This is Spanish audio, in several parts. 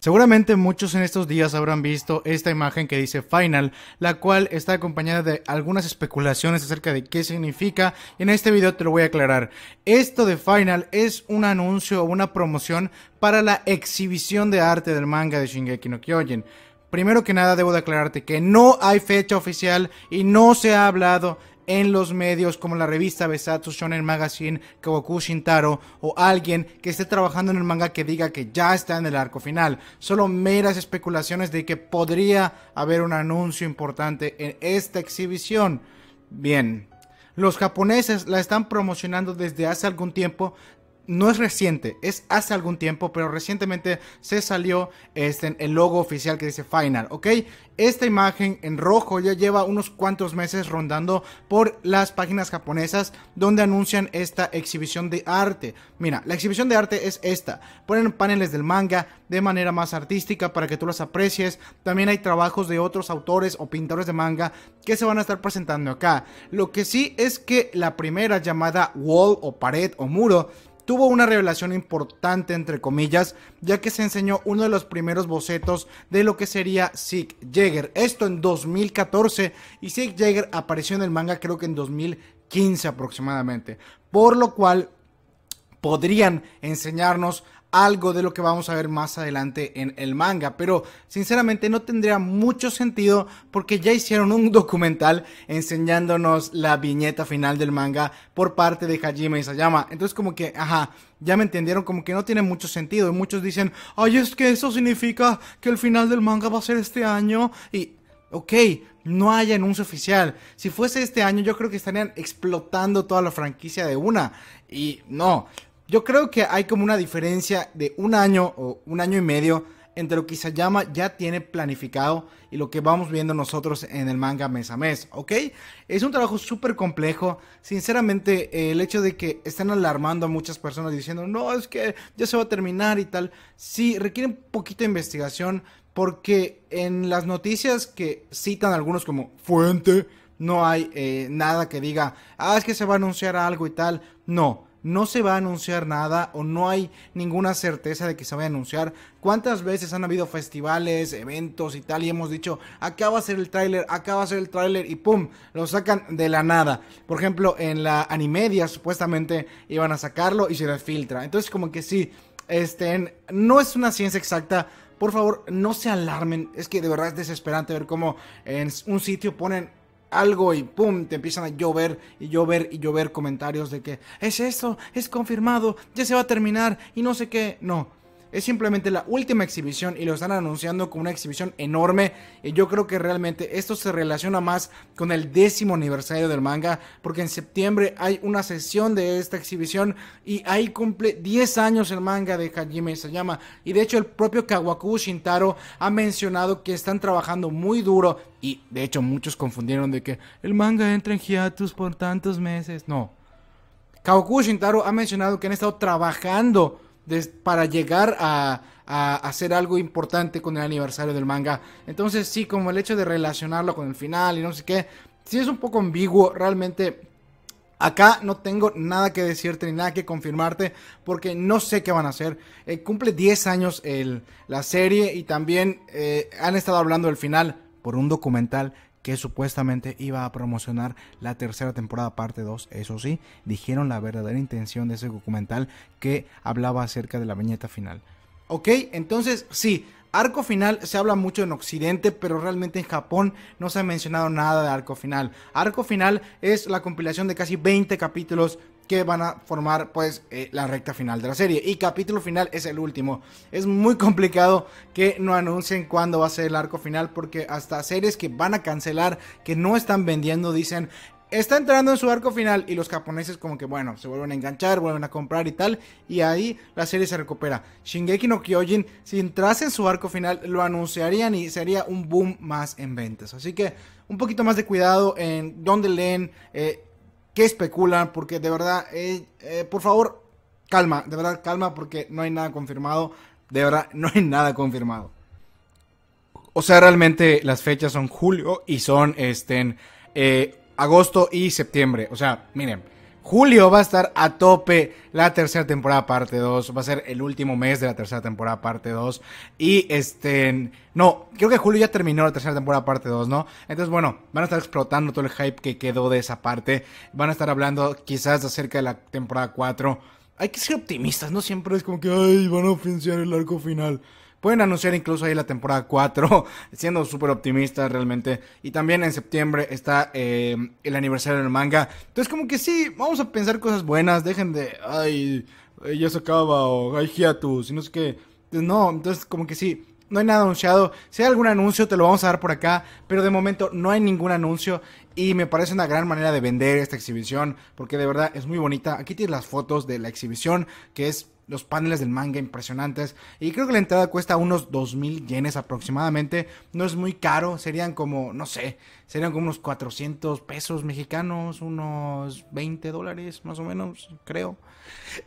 Seguramente muchos en estos días habrán visto esta imagen que dice Final, la cual está acompañada de algunas especulaciones acerca de qué significa y en este video te lo voy a aclarar. Esto de Final es un anuncio o una promoción para la exhibición de arte del manga de Shingeki no Kyojin. Primero que nada debo de aclararte que no hay fecha oficial y no se ha hablado en los medios como la revista Besatsu, Shonen Magazine, Kawaku Shintaro o alguien que esté trabajando en el manga que diga que ya está en el arco final. Solo meras especulaciones de que podría haber un anuncio importante en esta exhibición. Bien. Los japoneses la están promocionando desde hace algún tiempo no es reciente, es hace algún tiempo, pero recientemente se salió este, el logo oficial que dice Final, ¿ok? Esta imagen en rojo ya lleva unos cuantos meses rondando por las páginas japonesas donde anuncian esta exhibición de arte. Mira, la exhibición de arte es esta. Ponen paneles del manga de manera más artística para que tú las aprecies. También hay trabajos de otros autores o pintores de manga que se van a estar presentando acá. Lo que sí es que la primera llamada wall o pared o muro tuvo una revelación importante, entre comillas, ya que se enseñó uno de los primeros bocetos de lo que sería Sieg Jaeger. Esto en 2014 y Sieg Jaeger apareció en el manga creo que en 2015 aproximadamente. Por lo cual podrían enseñarnos algo de lo que vamos a ver más adelante en el manga, pero sinceramente no tendría mucho sentido porque ya hicieron un documental enseñándonos la viñeta final del manga por parte de Hajime Isayama. Entonces como que, ajá, ya me entendieron, como que no tiene mucho sentido. Y muchos dicen, ay, es que eso significa que el final del manga va a ser este año y... Ok, no hay anuncio oficial. Si fuese este año, yo creo que estarían explotando toda la franquicia de una. Y no, yo creo que hay como una diferencia de un año o un año y medio entre lo que Isayama ya tiene planificado y lo que vamos viendo nosotros en el manga mes a mes, ¿ok? Es un trabajo súper complejo. Sinceramente, el hecho de que están alarmando a muchas personas diciendo, no, es que ya se va a terminar y tal, sí, requiere un poquito de investigación porque en las noticias que citan algunos como fuente, no hay eh, nada que diga, ah, es que se va a anunciar algo y tal. No no se va a anunciar nada o no hay ninguna certeza de que se va a anunciar. ¿Cuántas veces han habido festivales, eventos y tal y hemos dicho, acá va a ser el tráiler, acá va a ser el tráiler y pum, lo sacan de la nada? Por ejemplo, en la Animedia supuestamente iban a sacarlo y se les filtra. Entonces como que sí, este, no es una ciencia exacta, por favor, no se alarmen. Es que de verdad es desesperante ver cómo en un sitio ponen algo y pum, te empiezan a llover y llover y llover comentarios de que es eso, es confirmado, ya se va a terminar y no sé qué. No, es simplemente la última exhibición y lo están anunciando como una exhibición enorme. Y yo creo que realmente esto se relaciona más con el décimo aniversario del manga, porque en septiembre hay una sesión de esta exhibición y ahí cumple 10 años el manga de Hajime Sayama. Y de hecho, el propio Kawaku Shintaro ha mencionado que están trabajando muy duro y de hecho, muchos confundieron de que el manga entra en hiatus por tantos meses. No. Kawaku Shintaro ha mencionado que han estado trabajando para llegar a, hacer algo importante con el aniversario del manga. Entonces sí, como el hecho de relacionarlo con el final y no sé qué, Si es un poco ambiguo, realmente Acá no tengo nada que decirte ni nada que confirmarte porque no sé qué van a hacer. Eh, cumple 10 años la serie y también eh, han estado hablando del final por un documental que supuestamente iba a promocionar la tercera temporada parte 2, eso sí, dijeron la verdadera intención de ese documental que hablaba acerca de la viñeta final. Ok, entonces sí, Arco final se habla mucho en Occidente, pero realmente en Japón no se ha mencionado nada de arco final. Arco final es la compilación de casi 20 capítulos que van a formar pues eh, la recta final de la serie. Y capítulo final es el último. Es muy complicado que no anuncien cuándo va a ser el arco final porque hasta series que van a cancelar, que no están vendiendo, dicen... Está entrando en su arco final y los japoneses como que bueno, se vuelven a enganchar, vuelven a comprar y tal, y ahí la serie se recupera. Shingeki no Kyojin, si entrase en su arco final, lo anunciarían y sería un boom más en ventas. Así que un poquito más de cuidado en dónde leen, eh, que especulan, porque de verdad, eh, eh, por favor, calma, de verdad, calma, porque no hay nada confirmado, de verdad, no hay nada confirmado. O sea, realmente las fechas son julio y son este, eh, agosto y septiembre. O sea, miren, Julio va a estar a tope la tercera temporada parte 2. Va a ser el último mes de la tercera temporada parte 2. Y este. No, creo que Julio ya terminó la tercera temporada parte 2, ¿no? Entonces, bueno, van a estar explotando todo el hype que quedó de esa parte. Van a estar hablando quizás acerca de la temporada 4. Hay que ser optimistas, ¿no? Siempre es como que, ay, van a oficiar el arco final. Pueden anunciar incluso ahí la temporada 4, siendo súper optimistas realmente. Y también en septiembre está eh, el aniversario del manga. Entonces como que sí, vamos a pensar cosas buenas, dejen de, ay, eh, ya se acaba o ay, hiatus, y no sé qué. no, entonces como que sí, no hay nada anunciado. Si hay algún anuncio, te lo vamos a dar por acá. Pero de momento no hay ningún anuncio. Y me parece una gran manera de vender esta exhibición. Porque de verdad es muy bonita. Aquí tienes las fotos de la exhibición. Que es los paneles del manga impresionantes. Y creo que la entrada cuesta unos 2.000 yenes aproximadamente. No es muy caro, serían como, no sé, serían como unos 400 pesos mexicanos, unos 20 dólares más o menos, creo.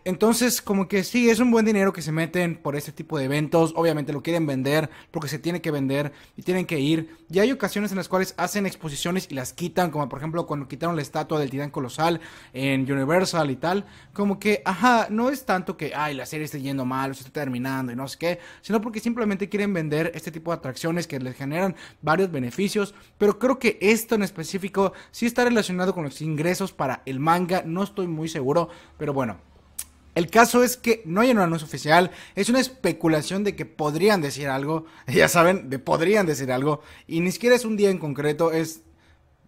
Entonces, como que sí, es un buen dinero que se meten por este tipo de eventos. Obviamente lo quieren vender porque se tiene que vender y tienen que ir. Y hay ocasiones en las cuales hacen exposiciones y las quitan, como por ejemplo cuando quitaron la estatua del titán colosal en Universal y tal. Como que, ajá, no es tanto que, ay, la serie esté yendo mal, o se está terminando y no sé qué, sino porque simplemente quieren vender este tipo de atracciones que les generan varios beneficios. Pero creo que esto en específico sí está relacionado con los ingresos para el manga, no estoy muy seguro, pero bueno, el caso es que no hay un anuncio oficial, es una especulación de que podrían decir algo, ya saben, de podrían decir algo, y ni siquiera es un día en concreto, es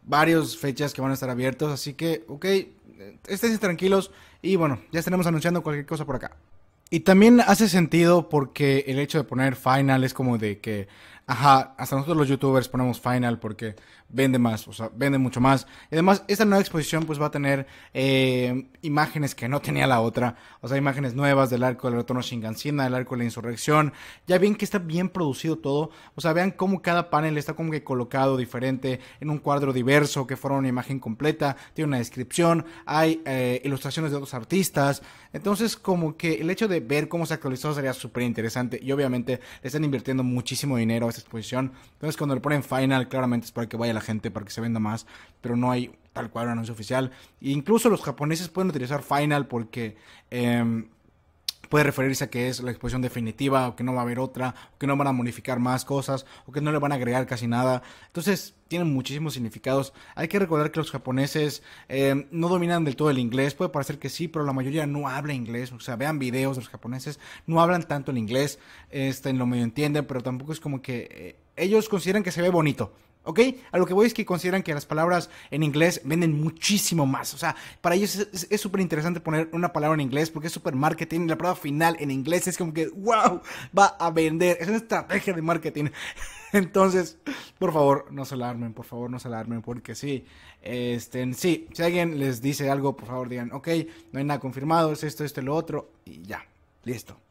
varios fechas que van a estar abiertos, así que, ok, estén tranquilos y bueno, ya estaremos anunciando cualquier cosa por acá. Y también hace sentido porque el hecho de poner final es como de que ajá, hasta nosotros los youtubers ponemos final porque vende más, o sea, vende mucho más. Y además, esta nueva exposición pues va a tener eh, imágenes que no tenía la otra, o sea, imágenes nuevas del arco del retorno Shingansina, del arco de la insurrección. Ya ven que está bien producido todo, o sea, vean cómo cada panel está como que colocado diferente en un cuadro diverso, que forma una imagen completa, tiene una descripción, hay eh, ilustraciones de otros artistas. Entonces, como que el hecho de ver cómo se actualizó sería súper interesante y obviamente le están invirtiendo muchísimo dinero exposición. Entonces cuando le ponen final, claramente es para que vaya la gente, para que se venda más, pero no hay tal cual un anuncio oficial. incluso los japoneses pueden utilizar final porque... Eh, puede referirse a que es la exposición definitiva o que no va a haber otra, o que no van a modificar más cosas, o que no le van a agregar casi nada. Entonces, tienen muchísimos significados. Hay que recordar que los japoneses eh, no dominan del todo el inglés. Puede parecer que sí, pero la mayoría no habla inglés. O sea, vean videos de los japoneses, no hablan tanto el inglés. Este, lo medio entienden, pero tampoco es como que eh, ellos consideran que se ve bonito. ¿Ok? A lo que voy es que consideran que las palabras en inglés venden muchísimo más. O sea, para ellos es súper interesante poner una palabra en inglés porque es súper marketing. La palabra final en inglés es como que, wow, va a vender. Es una estrategia de marketing. Entonces, por favor, no se alarmen, por favor, no se alarmen, porque sí, este, sí, si alguien les dice algo, por favor digan, ok, no hay nada confirmado, es esto, esto, lo otro, y ya, listo.